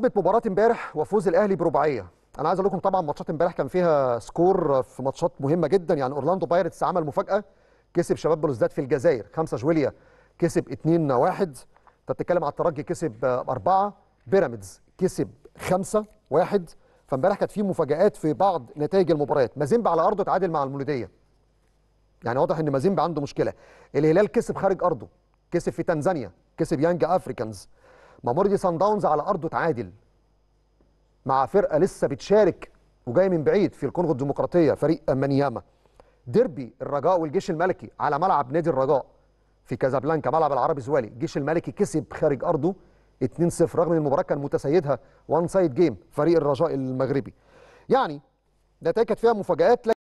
بمناسبه مباراه امبارح وفوز الاهلي برباعيه انا عايز اقول لكم طبعا ماتشات امبارح كان فيها سكور في ماتشات مهمه جدا يعني اورلاندو بايرتس عمل مفاجاه كسب شباب بلوزداد في الجزائر 5 جويليا كسب 2 1 انت بتتكلم على الترجي كسب 4 بيراميدز كسب 5 1 فامبارح كانت في مفاجات في بعض نتائج المباريات مازيمبا على ارضه تعادل مع المولوديه يعني واضح ان مازيمبا عنده مشكله الهلال كسب خارج ارضه كسب في تنزانيا كسب يانج افريكانز مامورجي سان داونز على ارضه تعادل مع فرقه لسه بتشارك وجاي من بعيد في الكونغو الديمقراطيه فريق مانياما ديربي الرجاء والجيش الملكي على ملعب نادي الرجاء في كازابلانكا ملعب العربي زوالي الجيش الملكي كسب خارج ارضه 2-0 رغم ان المباراه كان متسيدها وان سايد جيم فريق الرجاء المغربي يعني نتائج كانت فيها مفاجات